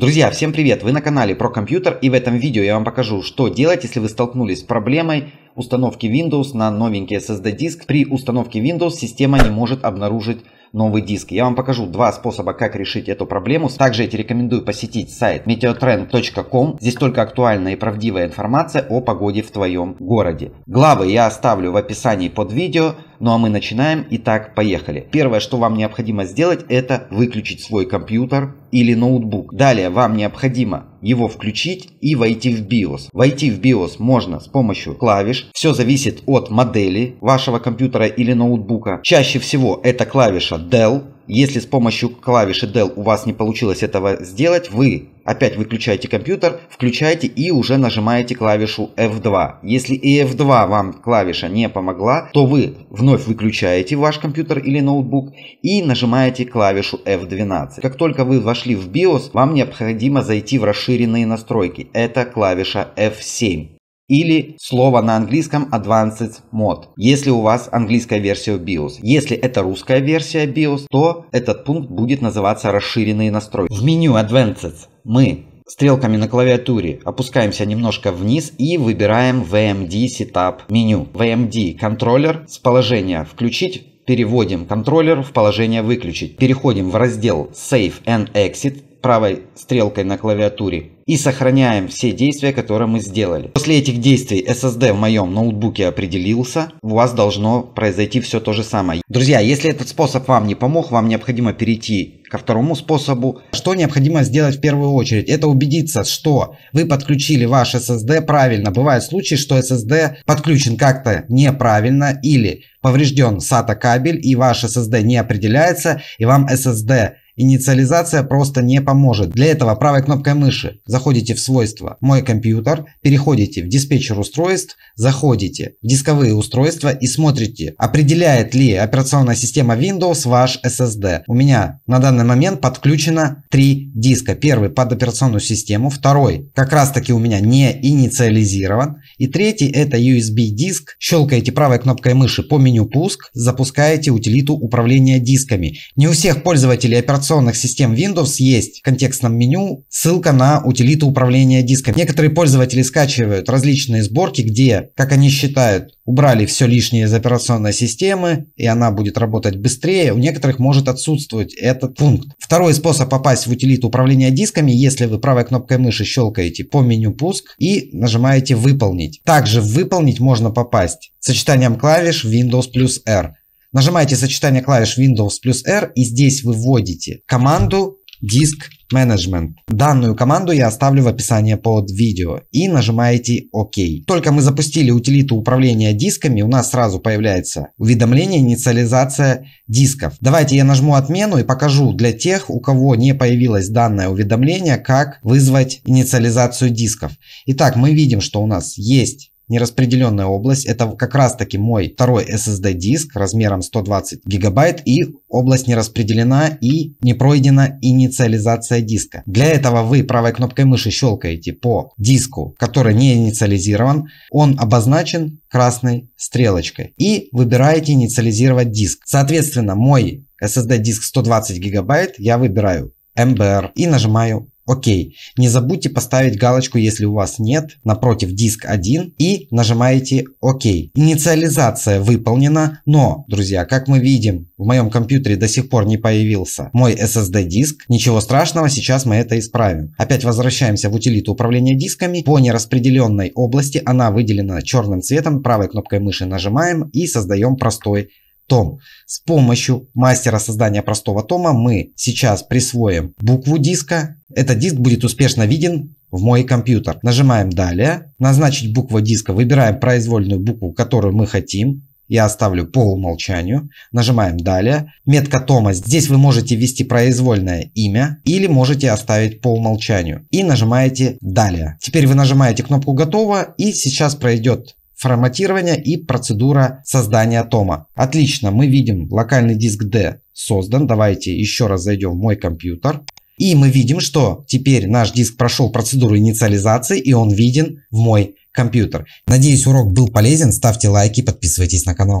Друзья, всем привет! Вы на канале про компьютер и в этом видео я вам покажу, что делать, если вы столкнулись с проблемой установки Windows на новенький SSD диск. При установке Windows система не может обнаружить новый диск. Я вам покажу два способа, как решить эту проблему. Также я тебе рекомендую посетить сайт meteotrend.com. Здесь только актуальная и правдивая информация о погоде в твоем городе. Главы я оставлю в описании под видео. Ну а мы начинаем. Итак, поехали. Первое, что вам необходимо сделать, это выключить свой компьютер или ноутбук. Далее вам необходимо его включить и войти в BIOS. Войти в BIOS можно с помощью клавиш. Все зависит от модели вашего компьютера или ноутбука. Чаще всего это клавиша Dell. Если с помощью клавиши Dell у вас не получилось этого сделать, вы Опять выключаете компьютер, включаете и уже нажимаете клавишу F2. Если и F2 вам клавиша не помогла, то вы вновь выключаете ваш компьютер или ноутбук и нажимаете клавишу F12. Как только вы вошли в BIOS, вам необходимо зайти в расширенные настройки. Это клавиша F7 или слово на английском Advanced Mode, если у вас английская версия BIOS. Если это русская версия BIOS, то этот пункт будет называться расширенные настройки. В меню Advanced мы стрелками на клавиатуре опускаемся немножко вниз и выбираем VMD Setup меню. VMD контроллер с положения включить Переводим контроллер в положение «Выключить». Переходим в раздел «Save and Exit» правой стрелкой на клавиатуре и сохраняем все действия, которые мы сделали. После этих действий SSD в моем ноутбуке определился, у вас должно произойти все то же самое. Друзья, если этот способ вам не помог, вам необходимо перейти ко второму способу. Что необходимо сделать в первую очередь? Это убедиться, что вы подключили ваш SSD правильно. Бывают случаи, что SSD подключен как-то неправильно или поврежден SATA кабель и ваш SSD не определяется и вам SSD Инициализация просто не поможет. Для этого правой кнопкой мыши заходите в свойства «Мой компьютер», переходите в диспетчер устройств, заходите в дисковые устройства и смотрите, определяет ли операционная система Windows ваш SSD. У меня на данный момент подключено три диска. Первый под операционную систему, второй как раз таки у меня не инициализирован и третий это USB диск. Щелкаете правой кнопкой мыши по меню «Пуск», запускаете утилиту управления дисками. Не у всех пользователей операционной операционных систем Windows есть в контекстном меню ссылка на утилиту управления диском. Некоторые пользователи скачивают различные сборки, где, как они считают, убрали все лишнее из операционной системы, и она будет работать быстрее. У некоторых может отсутствовать этот пункт. Второй способ попасть в утилиту управления дисками, если вы правой кнопкой мыши щелкаете по меню «Пуск» и нажимаете «Выполнить». Также в «Выполнить» можно попасть сочетанием клавиш Windows плюс R. Нажимаете сочетание клавиш Windows плюс R и здесь вы вводите команду диск менеджмент. Данную команду я оставлю в описании под видео и нажимаете ОК. Только мы запустили утилиту управления дисками, у нас сразу появляется уведомление инициализация дисков. Давайте я нажму отмену и покажу для тех, у кого не появилось данное уведомление, как вызвать инициализацию дисков. Итак, мы видим, что у нас есть нераспределенная область. Это как раз-таки мой второй SSD-диск размером 120 гигабайт, и область не распределена и не пройдена инициализация диска. Для этого вы правой кнопкой мыши щелкаете по диску, который не инициализирован. Он обозначен красной стрелочкой. И выбираете инициализировать диск. Соответственно, мой SSD-диск 120 гигабайт я выбираю MBR и нажимаю Окей. Не забудьте поставить галочку, если у вас нет, напротив диск 1 и нажимаете ОК. Инициализация выполнена, но, друзья, как мы видим, в моем компьютере до сих пор не появился мой SSD диск. Ничего страшного, сейчас мы это исправим. Опять возвращаемся в утилиту управления дисками. По нераспределенной области она выделена черным цветом. Правой кнопкой мыши нажимаем и создаем простой том. С помощью мастера создания простого тома мы сейчас присвоим букву диска этот диск будет успешно виден в мой компьютер. Нажимаем «Далее», назначить букву диска, выбираем произвольную букву, которую мы хотим. Я оставлю по умолчанию. Нажимаем «Далее». Метка Тома. Здесь вы можете ввести произвольное имя или можете оставить по умолчанию. И нажимаете «Далее». Теперь вы нажимаете кнопку «Готово» и сейчас пройдет форматирование и процедура создания тома. Отлично, мы видим локальный диск D создан. Давайте еще раз зайдем в мой компьютер. И мы видим, что теперь наш диск прошел процедуру инициализации, и он виден в мой компьютер. Надеюсь, урок был полезен. Ставьте лайки, подписывайтесь на канал.